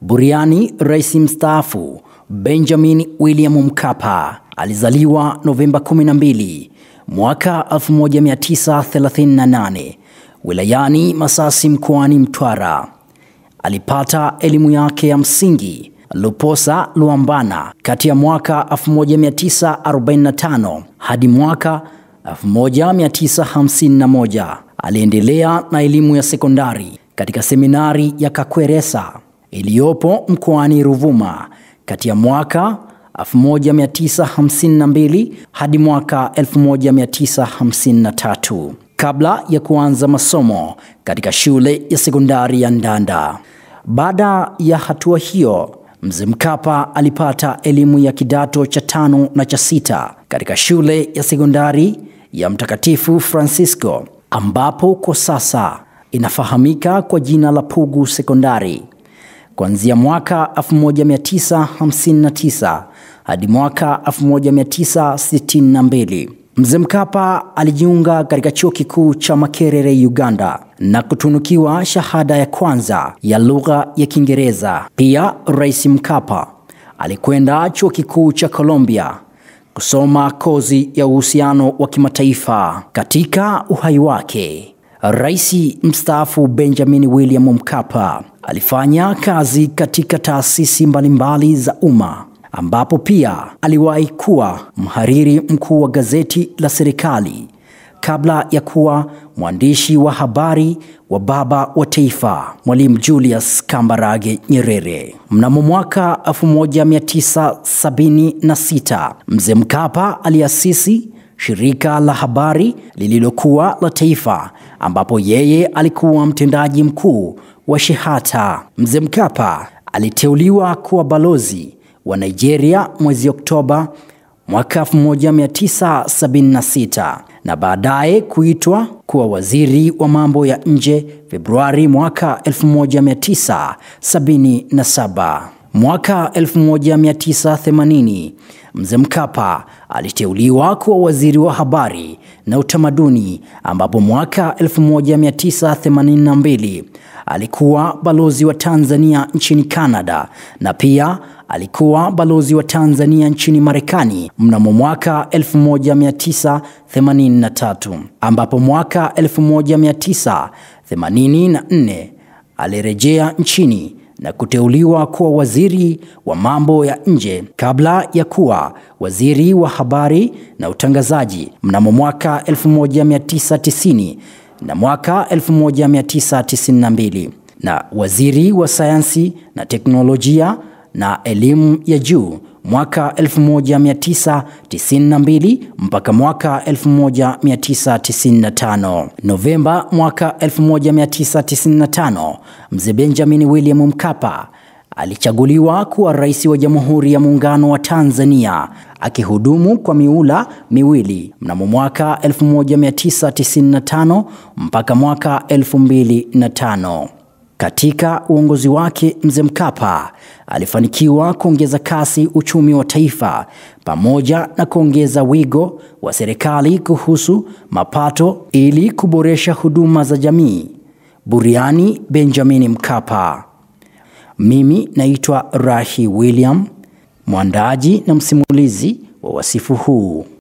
Buriani, rais mstaafu Benjamin William Mkapa alizaliwa Novemba 12 mwaka 1938 wilayani Masasi mkoani Mtwara. Alipata elimu yake ya msingi Luposa Luambana kati ya mwaka 1945 hadi mwaka 1951. Aliendelea na elimu ya sekondari katika seminari ya Kakweresa iliyopo mkoani Ruvuma kati ya mwaka 1952 hadi mwaka 1953 kabla ya kuanza masomo katika shule ya sekondari ya Ndanda. Baada ya hatua hiyo, Mzee Mkapa alipata elimu ya kidato cha tano na cha sita katika shule ya sekondari ya Mtakatifu Francisco ambapo kwa sasa inafahamika kwa jina la Pugu Sekondari kuanzia mwaka 1959 hadi mwaka 1962. Mzee Mkapa alijiunga katika chuo kikuu cha Makerere, Uganda na kutunukiwa shahada ya kwanza ya lugha ya Kiingereza. Pia Rais Mkapa alikwenda chuo kikuu cha colombia kusoma kozi ya uhusiano wa kimataifa. Katika uhai wake, Rais mstaafu Benjamin William Mkapa Alifanya kazi katika taasisi mbalimbali za umma ambapo pia aliwahi kuwa mhariri mkuu wa gazeti la serikali kabla ya kuwa mwandishi wa habari wa baba wa taifa Mwalimu Julius Kambarage Nyerere. Mnamo mwaka 1976 Mzee Mkapa aliasisi shirika la habari lililokuwa la taifa, ambapo yeye alikuwa mtendaji mkuu wa Shehata. Mzee Mkapa aliteuliwa kuwa balozi wa Nigeria mwezi Oktoba mwaka 1976 na baadaye kuitwa kuwa waziri wa mambo ya nje Februari mwaka 1977. Mwaka 1980 Mzee Mkapa aliteuliwa kuwa waziri wa habari na utamaduni, ambapo mwaka 1982 alikuwa balozi wa Tanzania nchini Canada na pia alikuwa balozi wa Tanzania nchini Marekani mnamo mwaka 1983, ambapo mwaka 1984 alirejea nchini na kuteuliwa kuwa waziri wa mambo ya nje kabla ya kuwa waziri wa habari na utangazaji mnamo mwaka 1990 na mwaka 1992 na waziri wa sayansi na teknolojia na elimu ya juu mwaka 1992 mpaka mwaka 1995. Novemba mwaka 1995, mzee Benjamin William Mkapa alichaguliwa kuwa rais wa Jamhuri ya Muungano wa Tanzania akihudumu kwa miula miwili mnamo mwaka 1995 mpaka mwaka 2005. Katika uongozi wake Mzee Mkapa alifanikiwa kuongeza kasi uchumi wa taifa pamoja na kuongeza wigo wa serikali kuhusu mapato ili kuboresha huduma za jamii. Buriani Benjamin Mkapa. Mimi naitwa Rahi William, mwandaji na msimulizi wa wasifu huu.